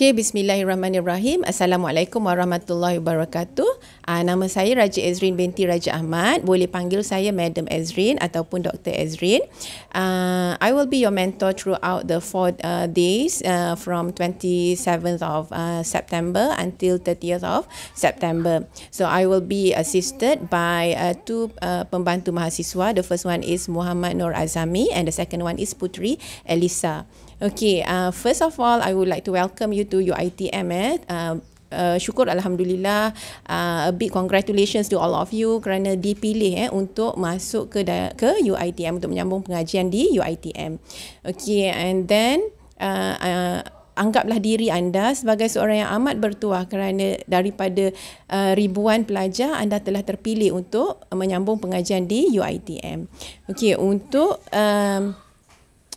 Okey, bismillahirrahmanirrahim. Assalamualaikum warahmatullahi wabarakatuh. Uh, nama saya Raja Ezrin binti Raja Ahmad. Boleh panggil saya Madam Ezrin ataupun Dr. Ezrin. Uh, I will be your mentor throughout the four uh, days uh, from 27th of uh, September until 30th of September. So, I will be assisted by uh, two uh, pembantu mahasiswa. The first one is Muhammad Nur Azami and the second one is Putri Elisa. Okay, uh, first of all, I would like to welcome you to UITM. Eh. Uh, Uh, syukur Alhamdulillah uh, A big congratulations to all of you Kerana dipilih eh, untuk masuk ke ke UITM Untuk menyambung pengajian di UITM Okay and then uh, uh, Anggaplah diri anda sebagai seorang yang amat bertuah Kerana daripada uh, ribuan pelajar Anda telah terpilih untuk menyambung pengajian di UITM Okay untuk uh,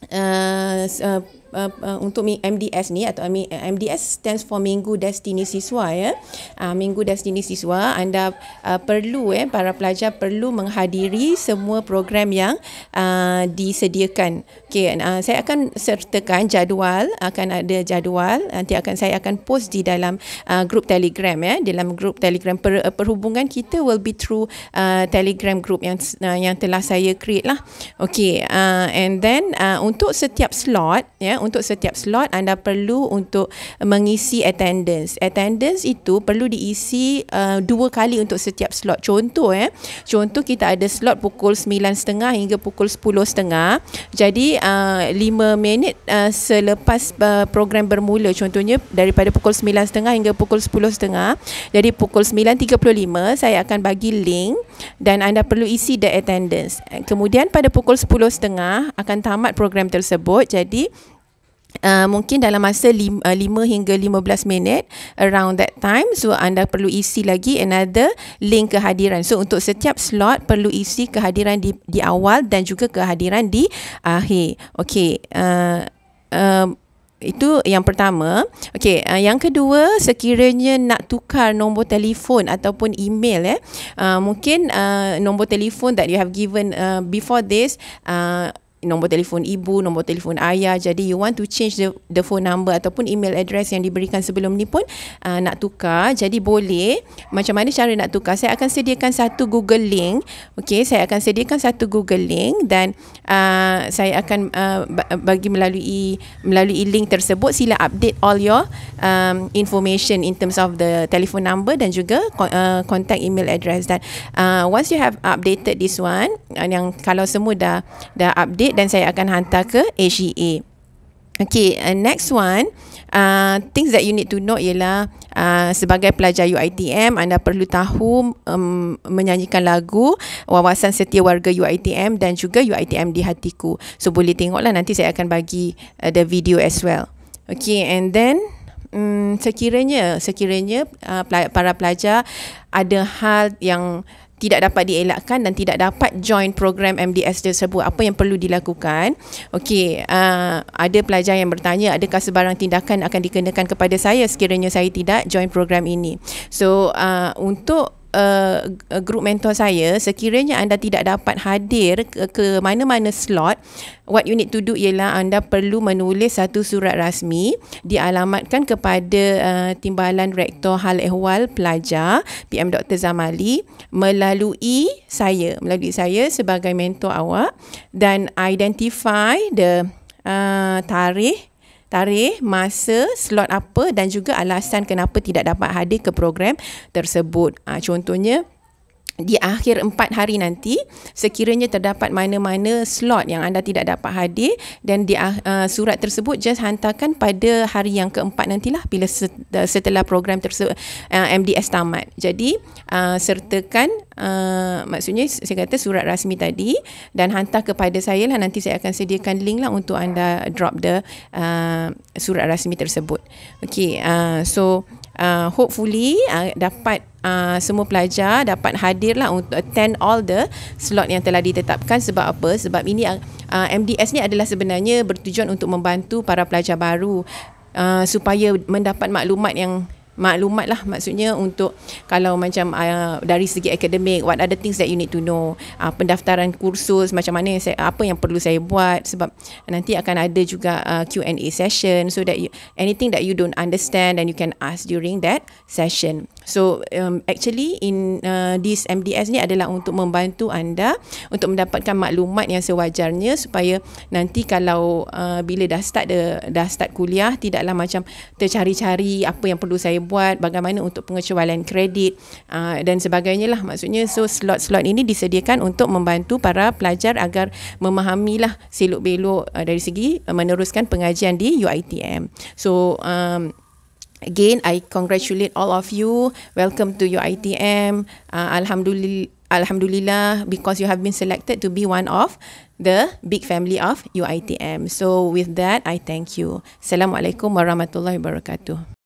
呃呃，Uh, uh, untuk MDS ni atau MDS uh, stands for Minggu Destini Siswa ya. Uh, Minggu Destini Siswa anda uh, perlu eh para pelajar perlu menghadiri semua program yang uh, disediakan. Okey, uh, saya akan sertakan jadual akan ada jadual nanti akan saya akan post di dalam uh, grup Telegram ya. Dalam grup Telegram per, uh, perhubungan kita will be through uh, Telegram group yang uh, yang telah saya create lah. Okey, uh, and then uh, untuk setiap slot ya untuk setiap slot anda perlu untuk eh, mengisi attendance. Attendance itu perlu diisi uh, dua kali untuk setiap slot. Contoh eh, contoh kita ada slot pukul 9.30 hingga pukul 10.30. Jadi uh, eh, 5 minit uh, selepas uh, program bermula contohnya daripada pukul 9.30 hingga pukul 10.30. Jadi pukul 9.35 saya akan bagi link dan anda perlu isi the attendance. Kemudian pada pukul 10.30 akan tamat program tersebut. Jadi Uh, mungkin dalam masa 5 uh, hingga 15 minit around that time so anda perlu isi lagi another link kehadiran so untuk setiap slot perlu isi kehadiran di di awal dan juga kehadiran di akhir okey uh, uh, itu yang pertama. Okey, uh, yang kedua, sekiranya nak tukar nombor telefon ataupun email eh, uh, mungkin uh, nombor telefon that you have given uh, before this uh, nombor telefon ibu, nombor telefon ayah. Jadi you want to change the the phone number ataupun email address yang diberikan sebelum ni pun uh, nak tukar. Jadi boleh. Macam mana cara nak tukar? Saya akan sediakan satu Google link. Okey, saya akan sediakan satu Google link dan uh, saya akan uh, bagi melalui melalui link tersebut sila update all your um, information in terms of the telephone number dan juga uh, contact email address dan uh, once you have updated this one uh, yang kalau semua dah dah update dan saya akan hantar ke AGA. Okay, uh, next one. Uh, things that you need to know ialah uh, sebagai pelajar UITM anda perlu tahu um, menyanyikan lagu wawasan setia warga UITM dan juga UITM di hatiku. So boleh tengoklah nanti saya akan bagi uh, the video as well. Okay and then um, sekiranya sekiranya uh, para pelajar ada hal yang tidak dapat dielakkan dan tidak dapat join program MDS tersebut apa yang perlu dilakukan okey uh, ada pelajar yang bertanya adakah sebarang tindakan akan dikenakan kepada saya sekiranya saya tidak join program ini so uh, untuk uh, group mentor saya sekiranya anda tidak dapat hadir ke, ke mana-mana slot what you need to do ialah anda perlu menulis satu surat rasmi dialamatkan kepada uh, timbalan rektor hal ehwal pelajar PM Dr Zamali melalui saya melalui saya sebagai mentor awak dan identify the uh, tarikh tarikh, masa, slot apa dan juga alasan kenapa tidak dapat hadir ke program tersebut. Ha, contohnya, di akhir empat hari nanti sekiranya terdapat mana-mana slot yang anda tidak dapat hadir dan di uh, surat tersebut just hantarkan pada hari yang keempat nantilah bila eh, setelah program tersebut uh, eh, MDS tamat jadi uh, sertakan uh, maksudnya saya kata surat rasmi tadi dan hantar kepada saya lah nanti saya akan sediakan link lah untuk anda drop the uh, surat rasmi tersebut Okay, uh, so uh, hopefully uh, dapat uh, semua pelajar dapat hadirlah untuk attend all the slot yang telah ditetapkan sebab apa sebab ini uh, uh MDS ni adalah sebenarnya bertujuan untuk membantu para pelajar baru uh, supaya mendapat maklumat yang maklumat lah maksudnya untuk kalau macam uh, dari segi akademik what are things that you need to know uh, pendaftaran kursus macam mana saya, apa yang perlu saya buat sebab nanti akan ada juga uh, ah, Q&A session so that you, anything that you don't understand then you can ask during that session so um, actually in uh, this MDS ni adalah untuk membantu anda untuk mendapatkan maklumat yang sewajarnya supaya nanti kalau uh, bila dah start the, dah start kuliah tidaklah macam tercari-cari apa yang perlu saya buat bagaimana untuk pengecualian kredit uh, dan sebagainya lah maksudnya so slot-slot ini disediakan untuk membantu para pelajar agar memahamilah seluk beluk uh, dari segi uh, meneruskan pengajian di UiTM so um, again I congratulate all of you welcome to UiTM uh, alhamdulillah alhamdulillah because you have been selected to be one of the big family of UiTM. So with that, I thank you. Assalamualaikum warahmatullahi wabarakatuh.